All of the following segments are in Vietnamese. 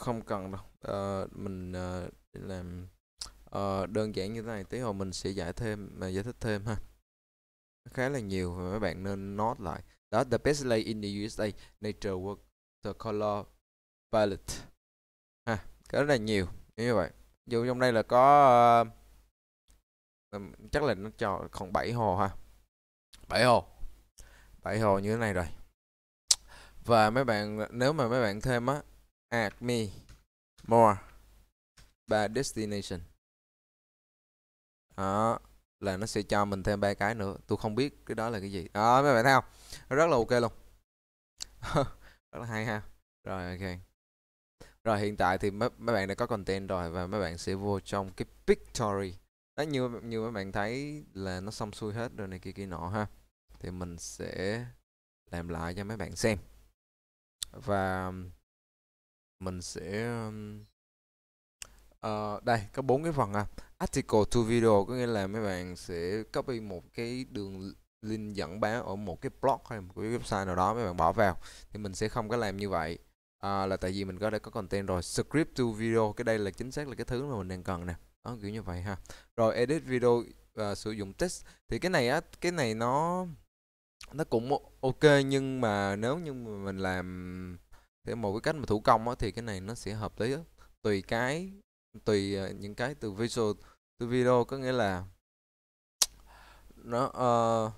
không cần đâu à, mình à, làm à, đơn giản như thế này tí hồi mình sẽ giải thêm mà giải thích thêm ha khá là nhiều và mấy bạn nên note lại đó the best lay in the USA nature work the color palette ha cái rất là nhiều như vậy dù trong đây là có uh, chắc là nó cho khoảng 7 hồ ha 7 hồ 7 hồ như thế này rồi và mấy bạn nếu mà mấy bạn thêm á add me more ba destination đó là nó sẽ cho mình thêm ba cái nữa tôi không biết cái đó là cái gì đó mấy bạn thấy không rất là ok luôn rất là hay ha rồi ok rồi hiện tại thì mấy, mấy bạn đã có content rồi và mấy bạn sẽ vô trong cái pictory đó như như mấy bạn thấy là nó xong xuôi hết rồi này kia kia nọ ha thì mình sẽ làm lại cho mấy bạn xem và mình sẽ uh, đây có bốn cái phần à article to video có nghĩa là mấy bạn sẽ copy một cái đường link dẫn bán ở một cái blog hay một cái website nào đó mấy bạn bỏ vào thì mình sẽ không có làm như vậy à, là tại vì mình có đã có content rồi script to video cái đây là chính xác là cái thứ mà mình đang cần nè đó kiểu như vậy ha rồi edit video và ờ, sử dụng text thì cái này á cái này nó nó cũng ok nhưng mà nếu như mà mình làm thì một cái cách mà thủ công á, thì cái này nó sẽ hợp lý đó. tùy cái tùy ờ, những cái từ visual từ video có nghĩa là nó uh,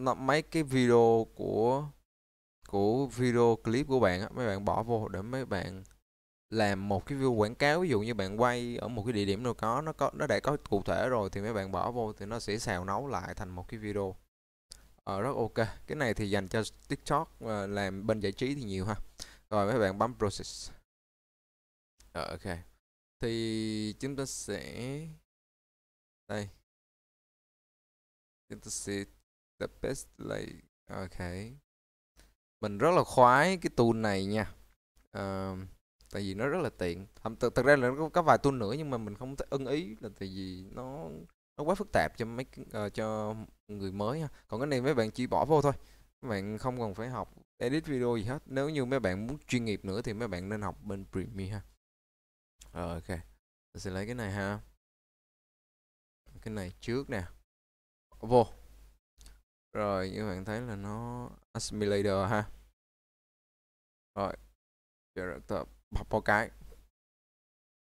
nó mấy cái video của của video clip của bạn á, mấy bạn bỏ vô để mấy bạn làm một cái video quảng cáo ví dụ như bạn quay ở một cái địa điểm nào có nó có nó đã có cụ thể rồi thì mấy bạn bỏ vô thì nó sẽ xào nấu lại thành một cái video ờ, rất ok cái này thì dành cho tiktok ờ, làm bên giải trí thì nhiều ha rồi mấy bạn bấm process rồi, ờ, ok thì chúng ta sẽ đây chúng ta sẽ the best lại ok mình rất là khoái cái tool này nha uh, tại vì nó rất là tiện thật, thật ra là nó có, vài tool nữa nhưng mà mình không ưng ý là tại vì nó nó quá phức tạp cho mấy uh, cho người mới ha. còn cái này mấy bạn chỉ bỏ vô thôi mấy bạn không cần phải học edit video gì hết nếu như mấy bạn muốn chuyên nghiệp nữa thì mấy bạn nên học bên Premiere ha ok mình sẽ lấy cái này ha cái này trước nè vô rồi như bạn thấy là nó assimilator ha rồi character bọc một cái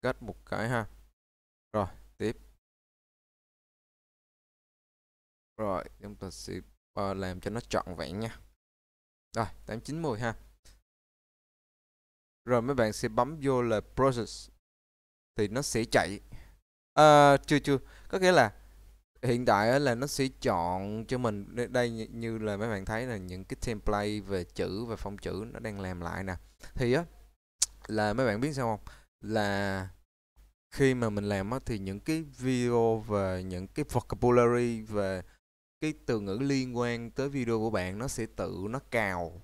kết một cái ha rồi tiếp rồi chúng ta sẽ ờ, làm cho nó trọn vẹn nha rồi, 8 9 10 ha. Rồi mấy bạn sẽ bấm vô là process thì nó sẽ chạy. À, chưa chưa, có nghĩa là hiện tại là nó sẽ chọn cho mình đây như là mấy bạn thấy là những cái template về chữ và phong chữ nó đang làm lại nè. Thì á là mấy bạn biết sao không? Là khi mà mình làm á thì những cái video về những cái vocabulary về cái từ ngữ liên quan tới video của bạn nó sẽ tự nó cào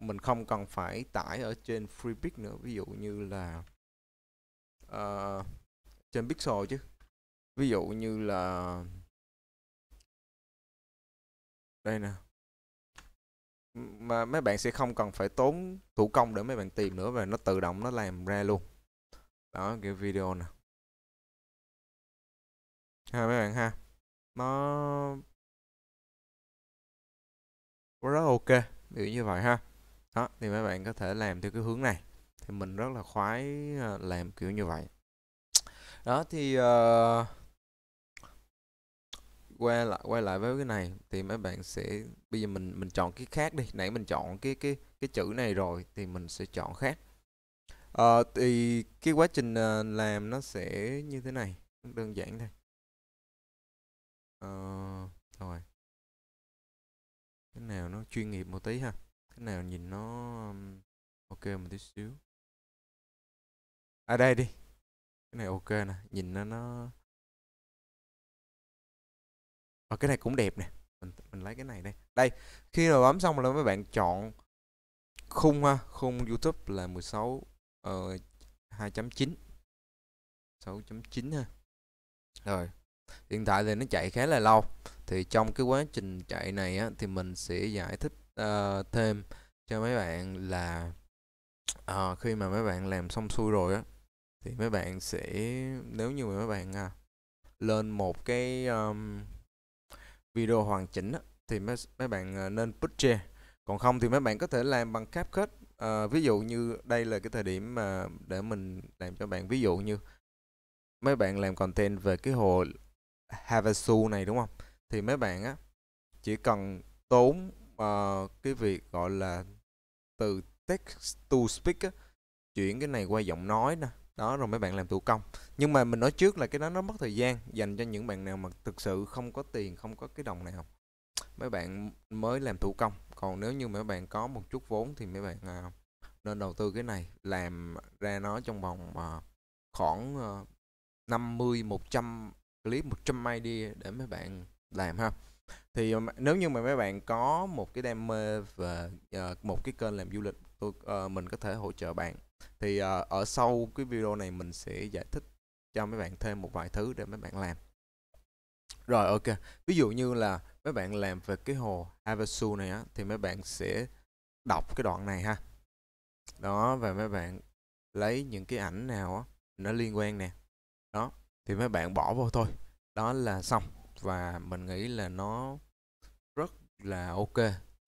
mình không cần phải tải ở trên FreePic nữa ví dụ như là uh, trên Pixel chứ ví dụ như là đây nè mà mấy bạn sẽ không cần phải tốn thủ công để mấy bạn tìm nữa và nó tự động nó làm ra luôn đó cái video nè ha mấy bạn ha nó rất ok kiểu như vậy ha đó thì mấy bạn có thể làm theo cái hướng này thì mình rất là khoái ờ, làm kiểu như vậy đó thì uh, ờ, quay lại quay lại với cái này thì mấy bạn sẽ bây giờ mình mình chọn cái khác đi nãy mình chọn cái cái cái chữ này rồi thì mình sẽ chọn khác uh, thì cái quá trình uh, làm nó sẽ như thế này đơn giản thôi uh, rồi cái nào nó chuyên nghiệp một tí ha cái nào nhìn nó um, ok một tí xíu à đây đi cái này ok nè nhìn nó nó à, cái này cũng đẹp nè mình, mình lấy cái này đây đây khi mà bấm xong là mấy bạn chọn khung ha khung youtube là 16 uh, 2.9 6.9 ha rồi hiện tại thì nó chạy khá là lâu thì trong cái quá trình chạy này á, thì mình sẽ giải thích uh, thêm cho mấy bạn là uh, khi mà mấy bạn làm xong xuôi rồi á thì mấy bạn sẽ nếu như mà mấy bạn uh, lên một cái um, video hoàn chỉnh á, thì mấy, mấy bạn uh, nên share còn không thì mấy bạn có thể làm bằng CapCut uh, ví dụ như đây là cái thời điểm mà để mình làm cho bạn ví dụ như mấy bạn làm content về cái hồ Havasu này đúng không? Thì mấy bạn á chỉ cần tốn uh, cái việc gọi là từ text to speak á, chuyển cái này qua giọng nói nè đó rồi mấy bạn làm thủ công nhưng mà mình nói trước là cái đó nó mất thời gian dành cho những bạn nào mà thực sự không có tiền không có cái đồng nào mấy bạn mới làm thủ công còn nếu như mấy bạn có một chút vốn thì mấy bạn uh, nên đầu tư cái này làm ra nó trong vòng uh, khoảng uh, 50 100 clip 100 idea để mấy bạn làm ha thì um, nếu như mà mấy bạn có một cái đam mê và uh, một cái kênh làm du lịch tôi uh, mình có thể hỗ trợ bạn thì uh, ở sau cái video này mình sẽ giải thích cho mấy bạn thêm một vài thứ để mấy bạn làm rồi ok ví dụ như là mấy bạn làm về cái hồ Havasu này á thì mấy bạn sẽ đọc cái đoạn này ha đó và mấy bạn lấy những cái ảnh nào á nó liên quan nè đó thì mấy bạn bỏ vô thôi đó là xong và mình nghĩ là nó rất là ok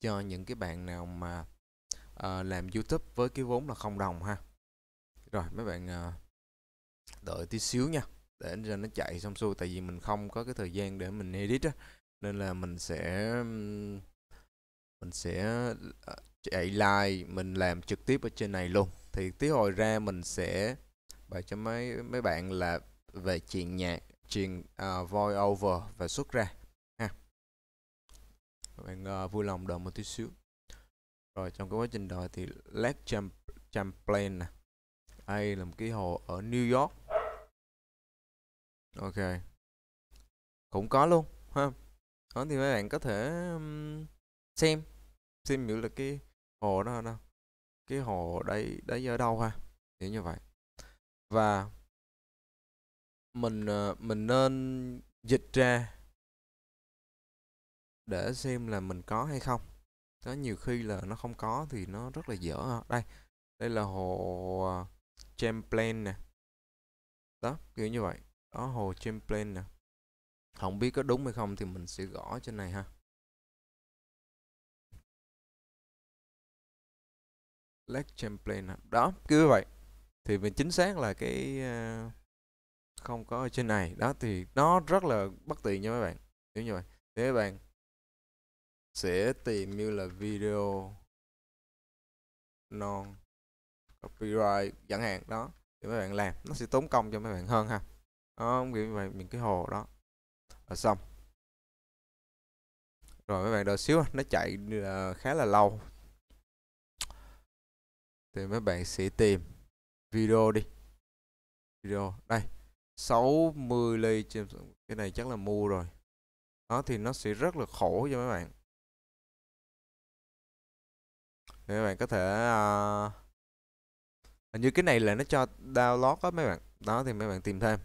cho những cái bạn nào mà uh, làm youtube với cái vốn là không đồng ha rồi mấy bạn uh, đợi tí xíu nha để cho nó chạy xong xuôi tại vì mình không có cái thời gian để mình edit á nên là mình sẽ mình sẽ ờ, chạy live mình làm trực tiếp ở trên này luôn thì tí hồi ra mình sẽ bày cho mấy mấy bạn là về chuyện nhạc truyền uh, à, voice over và xuất ra ha các bạn uh, vui lòng đợi một tí xíu rồi trong cái quá trình đợi thì Lake Champ Champlain nè đây là một cái hồ ở New York ok cũng có luôn ha đó thì mấy bạn có thể um, xem xem như là cái hồ đó đâu cái hồ đây đấy ở đâu ha kiểu như vậy và mình ờ, mình nên dịch ra để xem là mình có hay không có nhiều khi là nó không có thì nó rất là dở đây đây là hồ ờ, Champlain nè đó kiểu như vậy đó hồ Champlain nè không biết có đúng hay không thì mình sẽ gõ trên này ha Lake Champlain đó cứ vậy thì mình chính xác là cái uh, không có ở trên này đó thì nó rất là bất tiện nha mấy bạn hiểu như vậy thì bạn sẽ tìm như là video non copyright chẳng hạn đó thì mấy bạn làm nó sẽ tốn công cho mấy bạn hơn ha đó kiểu như vậy những cái hồ đó là xong rồi mấy bạn đợi xíu nó chạy à, khá là lâu thì mấy bạn sẽ tìm video đi video đây 60 ly trên cái này chắc là mua rồi đó thì nó sẽ rất là khổ cho mấy bạn để mấy bạn có thể uh, hình như cái này là nó cho download á mấy bạn đó thì mấy bạn tìm thêm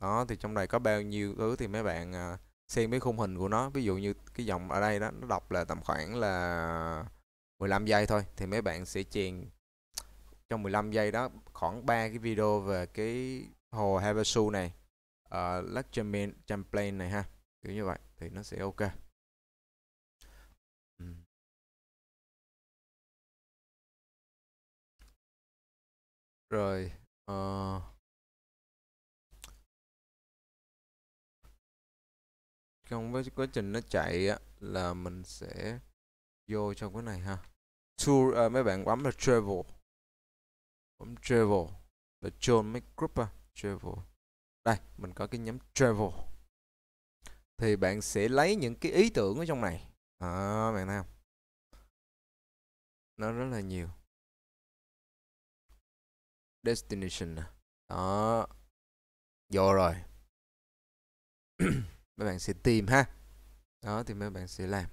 đó thì trong này có bao nhiêu thứ thì mấy bạn uh, xem cái khung hình của nó ví dụ như cái dòng ở đây đó nó đọc là tầm khoảng là 15 giây thôi thì mấy bạn sẽ chèn trong 15 giây đó khoảng ba cái video về cái hồ Havasu này uh, Lake Champlain này ha kiểu như vậy thì nó sẽ ok rồi uh, trong với quá trình nó chạy á, là mình sẽ vô trong cái này ha tour uh, mấy bạn bấm là travel bấm travel là join mấy group ha travel đây mình có cái nhóm travel thì bạn sẽ lấy những cái ý tưởng ở trong này à, bạn thấy không nó rất là nhiều destination đó vô rồi mấy bạn sẽ tìm ha đó thì mấy bạn sẽ làm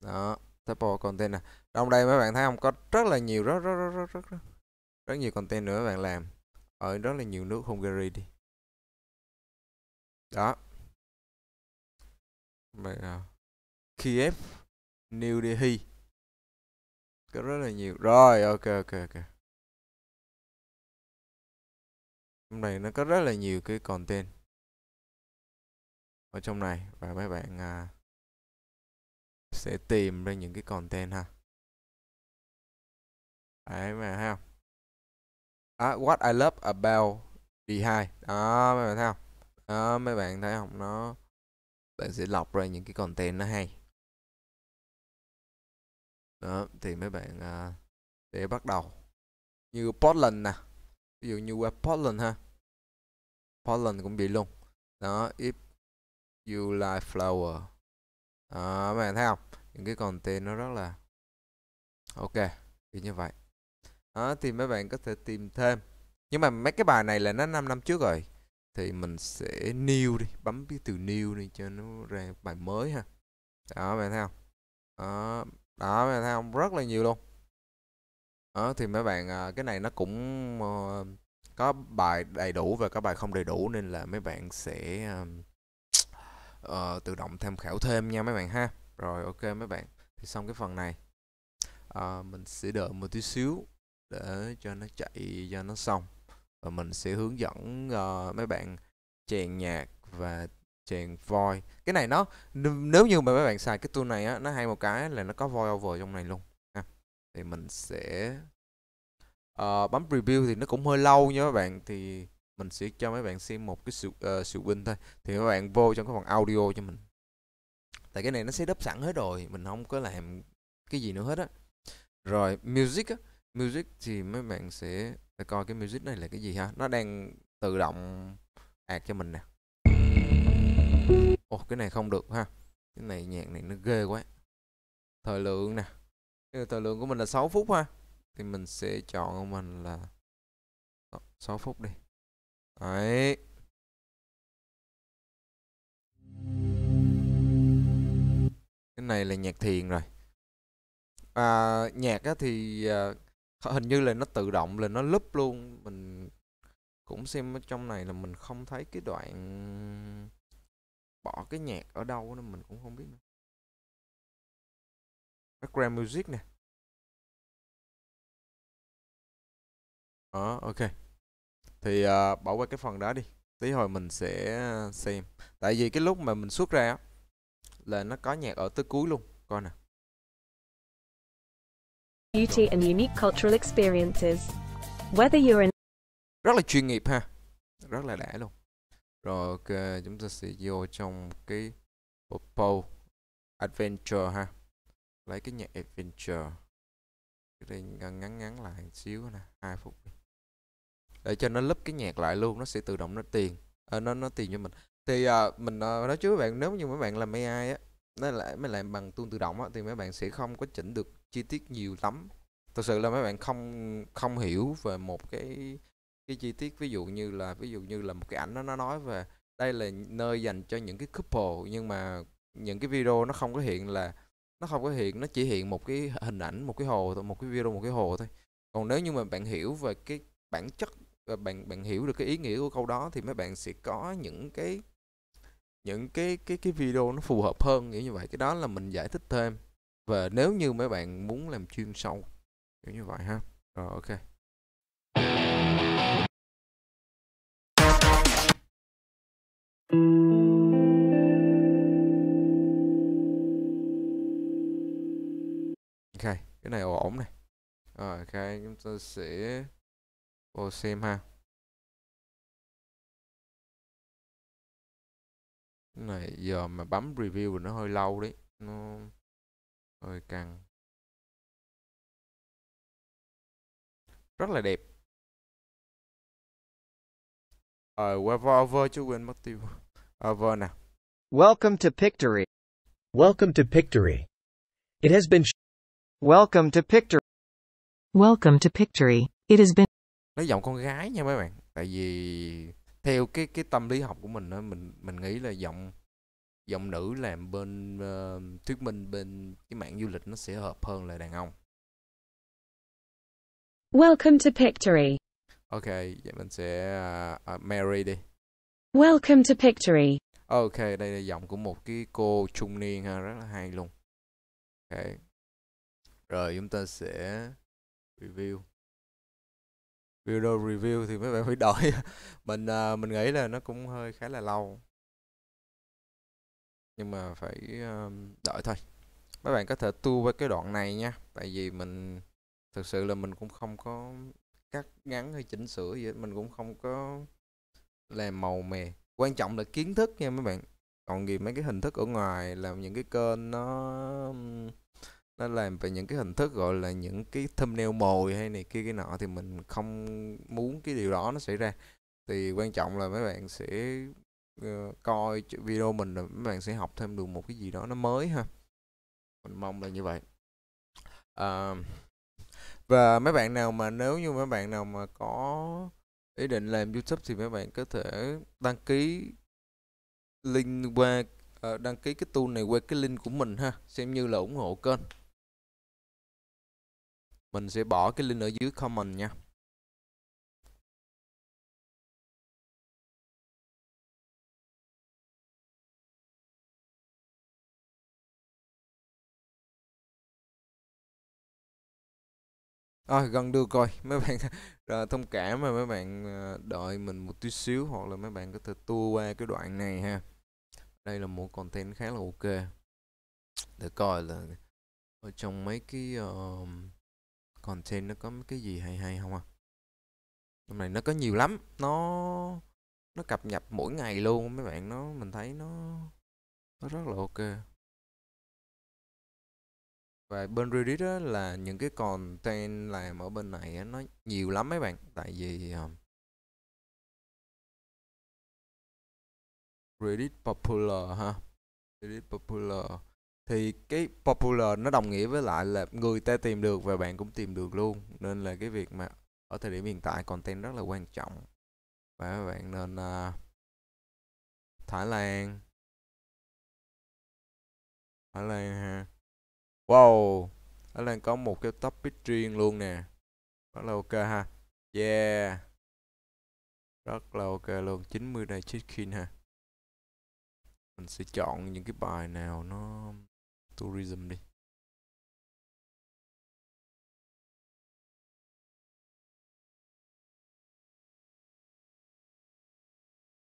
đó Table content nè trong đây mấy bạn thấy không có rất là nhiều rất rất rất rất rất, rất nhiều content nữa mấy bạn làm ở rất là nhiều nước Hungary đi đó mà à, Kiev New Delhi có rất là nhiều rồi ok ok ok hôm nay nó có rất là nhiều cái content ở trong này và mấy bạn à, sẽ tìm ra những cái content ha đấy mà thấy không đó, what I love about D2 đó mấy bạn thấy không đó mấy bạn thấy không nó bạn sẽ lọc ra những cái content nó hay đó thì mấy bạn uh, để bắt đầu như Portland nè ví dụ như web Portland ha Portland cũng bị luôn đó if you like flower đó mấy bạn thấy không những cái content nó rất là ok thì như vậy đó, thì mấy bạn có thể tìm thêm nhưng mà mấy cái bài này là nó 5 năm trước rồi thì mình sẽ new đi bấm cái từ new đi cho nó ra bài mới ha đó bạn thấy không đó, đó bạn thấy không rất là nhiều luôn đó, thì mấy bạn à, cái này nó cũng ờ, có bài đầy đủ và có bài không đầy đủ nên là mấy bạn sẽ uh, tự động tham khảo thêm nha mấy bạn ha rồi ok mấy bạn thì xong cái phần này uh, mình sẽ đợi một tí xíu để cho nó chạy cho nó xong và mình sẽ hướng dẫn uh, mấy bạn chèn nhạc và chèn voi cái này nó nếu như mà mấy bạn xài cái tool này á nó hay một cái là nó có voi over trong này luôn ha. thì mình sẽ uh, bấm review thì nó cũng hơi lâu nha các bạn thì mình sẽ cho mấy bạn xem một cái sự uh, sự win thôi thì mấy bạn vô trong cái phần audio cho mình tại cái này nó sẽ đắp sẵn hết rồi mình không có làm cái gì nữa hết á rồi music á music thì mấy bạn sẽ phải coi cái music này là cái gì ha nó đang tự động ạt cho mình nè ồ cái này không được ha cái này nhạc này nó ghê quá thời lượng nè thời lượng của mình là 6 phút ha thì mình sẽ chọn mình là 6 ờ, phút đi đấy cái này là nhạc thiền rồi à, nhạc á thì à, hình như là nó tự động là nó lúp luôn mình cũng xem ở trong này là mình không thấy cái đoạn bỏ cái nhạc ở đâu nên mình cũng không biết nữa. background music nè Ờ, à, ok. Thì uh, bỏ qua cái phần đó đi. Tí hồi mình sẽ xem. Tại vì cái lúc mà mình xuất ra á, là nó có nhạc ở tới cuối luôn. Coi nè beauty and unique cultural experiences. Whether you're an rất là chuyên nghiệp ha, rất là đã luôn. Rồi okay, chúng ta sẽ vô trong cái Oppo Adventure ha, lấy cái nhạc Adventure. Cái này ngắn ngắn ngắn lại xíu nè, 2 phút. Để cho nó lấp cái nhạc lại luôn, nó sẽ tự động nó tiền, à, nó nó tiền cho mình. Thì à, mình à, nói chứ các bạn nếu như mấy bạn làm AI á, nó lại mới làm bằng tool tự động á, thì mấy bạn sẽ không có chỉnh được chi tiết nhiều lắm thật sự là mấy bạn không không hiểu về một cái cái chi tiết ví dụ như là ví dụ như là một cái ảnh nó nó nói về đây là nơi dành cho những cái couple nhưng mà những cái video nó không có hiện là nó không có hiện nó chỉ hiện một cái hình ảnh một cái hồ thôi một cái video một cái hồ thôi còn nếu như mà bạn hiểu về cái bản chất và ờ, bạn bạn hiểu được cái ý nghĩa của câu đó thì mấy bạn sẽ có những cái những cái cái cái video nó phù hợp hơn nghĩa như vậy cái đó là mình giải thích thêm và nếu như mấy bạn muốn làm chuyên sâu kiểu như vậy ha rồi ok ok cái này ổn này rồi ok chúng ta sẽ vô xem ha cái này giờ mà bấm review thì nó hơi lâu đấy nó hơi căng rất là đẹp ờ qua over chứ quên mất tiêu over ờ, nè welcome to Pictory welcome to Pictory it has been welcome to Pictory welcome to Pictory it has been nói giọng con gái nha mấy bạn tại vì theo cái cái tâm lý học của mình đó, mình mình nghĩ là giọng giọng nữ làm bên uh, thuyết minh bên cái mạng du lịch nó sẽ hợp hơn là đàn ông. Welcome to Pictory. Ok, vậy mình sẽ uh, uh, Mary đi. Welcome to Pictory. Ok, đây là giọng của một cái cô trung niên ha, rất là hay luôn. Ok. Rồi chúng ta sẽ review. Video review thì mấy bạn phải đợi. mình uh, mình nghĩ là nó cũng hơi khá là lâu nhưng mà phải đợi thôi mấy bạn có thể tua với cái đoạn này nha tại vì mình thực sự là mình cũng không có cắt ngắn hay chỉnh sửa gì hết. mình cũng không có làm màu mè quan trọng là kiến thức nha mấy bạn còn gì mấy cái hình thức ở ngoài làm những cái kênh nó nó làm về những cái hình thức gọi là những cái thumbnail mồi hay này kia cái nọ thì mình không muốn cái điều đó nó xảy ra thì quan trọng là mấy bạn sẽ Ờ, coi video mình là mấy bạn sẽ học thêm được một cái gì đó nó mới ha mình mong là như vậy à, và mấy bạn nào mà nếu như mấy bạn nào mà có ý định làm youtube thì mấy bạn có thể đăng ký link qua ờ, đăng ký cái tool này qua cái link của mình ha xem như là ủng hộ kênh mình sẽ bỏ cái link ở dưới comment nha Rồi gần được rồi mấy bạn rồi, ờ, thông cảm mà mấy bạn ờ, đợi mình một tí xíu hoặc là mấy bạn có thể tua qua cái đoạn này ha đây là một content khá là ok để coi là ở trong mấy cái uh, content nó có mấy cái gì hay hay không à hôm nay nó có nhiều lắm nó nó cập nhật mỗi ngày luôn mấy bạn nó mình thấy nó nó rất là ok và bên Reddit đó là những cái content làm ở bên này nó nhiều lắm mấy bạn tại vì ờ, Reddit popular ha Reddit popular thì cái popular nó đồng nghĩa với lại là người ta tìm được và bạn cũng tìm được luôn nên là cái việc mà ở thời điểm hiện tại content rất là quan trọng và các bạn nên uh, Thái Lan Thái Lan ha Wow, nó đang có một cái topic riêng luôn nè. Rất là ok ha. Yeah. Rất là ok luôn. 90 đầy chicken ha. Mình sẽ chọn những cái bài nào nó tourism đi.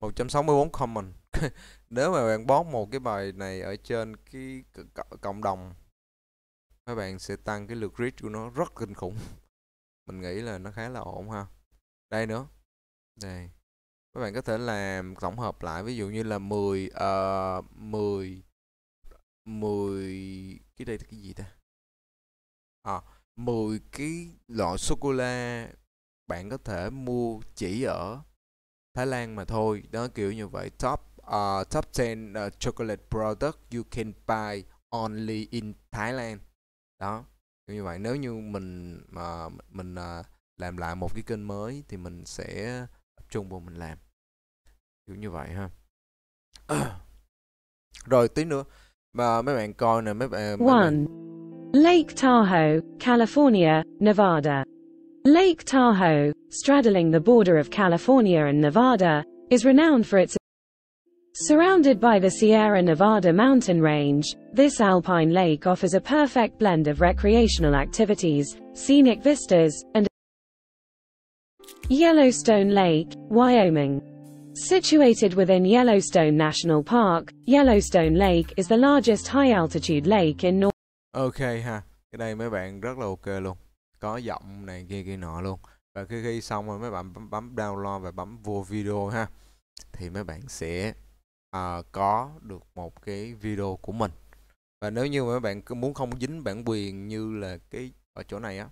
một trăm sáu mươi bốn comment nếu mà bạn bóp một cái bài này ở trên cái cộng đồng các bạn sẽ tăng cái lượt reach của nó rất kinh khủng mình nghĩ là nó khá là ổn ha đây nữa đây các bạn có thể làm tổng hợp lại ví dụ như là 10 uh, 10 10 cái đây là cái gì ta à, ờ, 10 cái loại sô cô la bạn có thể mua chỉ ở Thái Lan mà thôi đó kiểu như vậy top uh, top 10 uh, ờ, chocolate product you can buy only in Thailand đó như vậy nếu như mình mà mình à, làm lại một cái kênh mới thì mình sẽ tập trung vào mình làm kiểu như vậy ha rồi tí nữa mà mấy bạn coi nè mấy bạn One. Lake Tahoe, California, Nevada. Lake Tahoe, straddling the border of California and Nevada, is renowned for its Surrounded by the Sierra Nevada mountain range, this alpine lake offers a perfect blend of recreational activities, scenic vistas, and Yellowstone Lake, Wyoming. Situated within Yellowstone National Park, Yellowstone Lake is the largest high-altitude lake in North... Ok ha, cái đây mấy bạn rất là ok luôn. Có giọng này kia kia nọ luôn. Và khi, khi xong rồi mấy bạn bấm, bấm download và bấm vô video ha. Thì mấy bạn sẽ uh, có được một cái video của mình và nếu như mà bạn muốn không dính bản quyền như là cái ở chỗ này á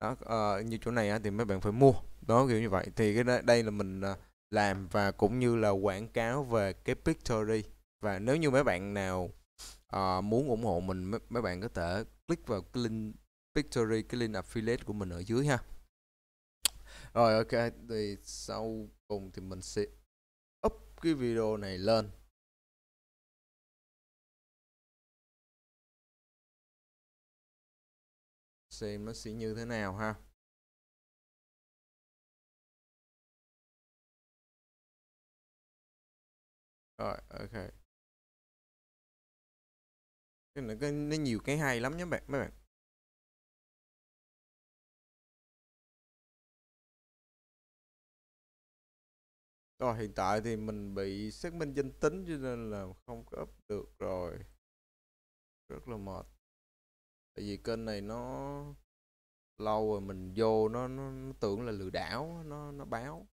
đó, uh, như chỗ này á, thì mấy bạn phải mua đó kiểu như vậy thì cái đó, đây là mình uh, làm và cũng như là quảng cáo về cái Pictory và nếu như mấy bạn nào uh, muốn ủng hộ mình mấy, mấy bạn có thể click vào cái link Pictory cái link affiliate của mình ở dưới ha rồi ok thì sau cùng thì mình sẽ up cái video này lên xem nó sẽ như thế nào ha rồi ok cái nó, nó nhiều cái hay lắm nhé bạn mấy bạn Rồi hiện tại thì mình bị xác minh danh tính cho nên là không có up được rồi. Rất là mệt. Tại vì kênh này nó lâu rồi mình vô nó nó, nó tưởng là lừa đảo, nó nó báo.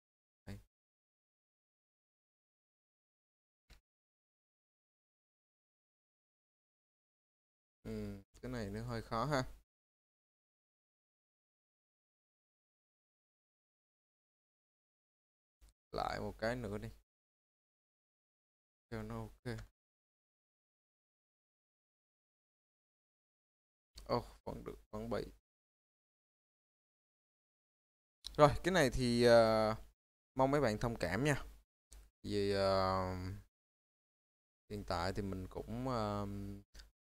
Ừ, cái này nó hơi khó ha. lại một cái nữa đi cho nó ok oh, vẫn được vẫn bị rồi cái này thì uh, mong mấy bạn thông cảm nha vì uh, hiện tại thì mình cũng uh,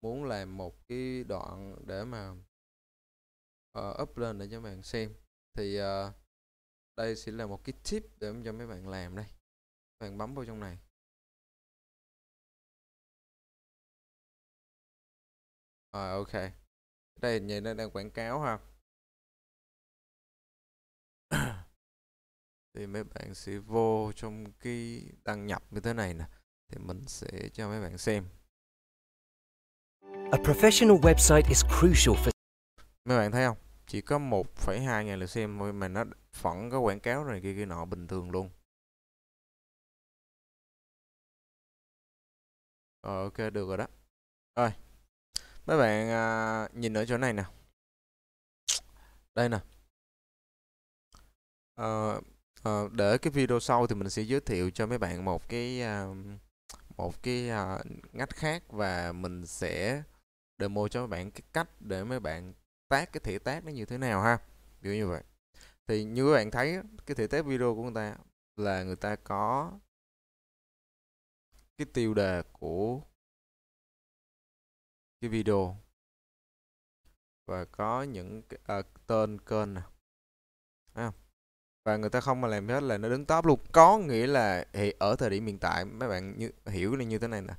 muốn làm một cái đoạn để mà uh, up lên để cho bạn xem thì uh, đây sẽ là một cái tip để cho mấy bạn làm đây bạn bấm vào trong này rồi ok đây nhìn nó đang quảng cáo ha thì mấy bạn sẽ vô trong cái đăng nhập như thế này nè thì mình sẽ cho mấy bạn xem A professional website is crucial for Mấy bạn thấy không? chỉ có 1,2 ngàn lượt xem thôi mà nó vẫn có quảng cáo rồi kia kia nọ bình thường luôn ờ, ok được rồi đó rồi mấy bạn à, nhìn ở chỗ này nè đây nè à, à, để cái video sau thì mình sẽ giới thiệu cho mấy bạn một cái à, một cái à, ngách khác và mình sẽ demo cho mấy bạn cái cách để mấy bạn tác cái thể tác nó như thế nào ha kiểu như vậy thì như các bạn thấy cái thể tác video của người ta là người ta có cái tiêu đề của cái video và có những à, tên kênh nè à, và người ta không mà làm hết là nó đứng top luôn có nghĩa là thì ở thời điểm hiện tại mấy bạn như, hiểu là như thế này nè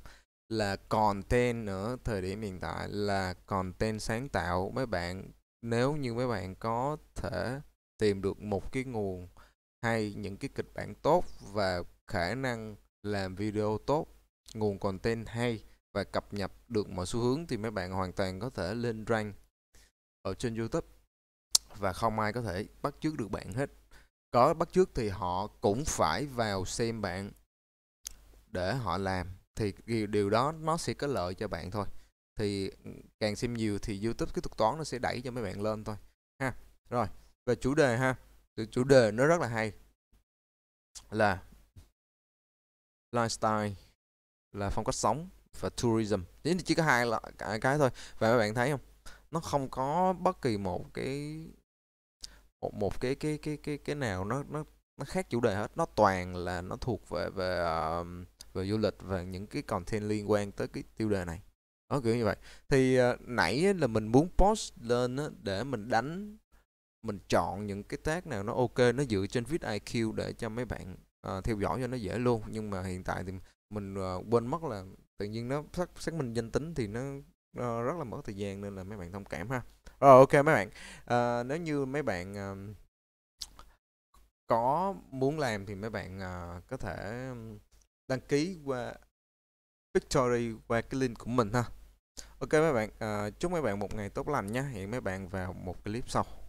là content nữa thời điểm hiện tại là content sáng tạo mấy bạn nếu như mấy bạn có thể tìm được một cái nguồn hay những cái kịch bản tốt và khả năng làm video tốt nguồn content hay và cập nhật được mọi xu hướng thì mấy bạn hoàn toàn có thể lên rank ở trên YouTube và không ai có thể bắt chước được bạn hết. Có bắt chước thì họ cũng phải vào xem bạn để họ làm thì điều đó nó sẽ có lợi cho bạn thôi thì ừ, càng xem nhiều thì youtube cái thuật toán nó sẽ đẩy cho mấy bạn lên thôi ha rồi về chủ đề ha chủ đề nó rất là hay là lifestyle là phong cách sống và tourism thế chỉ có hai loại cái, cái thôi và các bạn thấy không nó không có bất kỳ một cái một, một cái cái cái cái cái nào nó nó nó khác chủ đề hết nó toàn là nó thuộc về về uh, về du lịch và những cái content liên quan tới cái tiêu đề này đó kiểu như vậy thì uh, nãy là mình muốn post lên á, để mình đánh mình chọn những cái tag nào nó ok nó dựa trên viết IQ để cho mấy bạn uh, theo dõi cho nó dễ luôn nhưng mà hiện tại thì mình uh, quên mất là tự nhiên nó xác, xác minh danh tính thì nó uh, rất là mất thời gian nên là mấy bạn thông cảm ha rồi ok mấy bạn uh, nếu như mấy bạn uh, có muốn làm thì mấy bạn uh, có thể đăng ký qua Victory qua cái link của mình ha Ok mấy bạn, à, chúc mấy bạn một ngày tốt lành nhé. Hẹn mấy bạn vào một clip sau.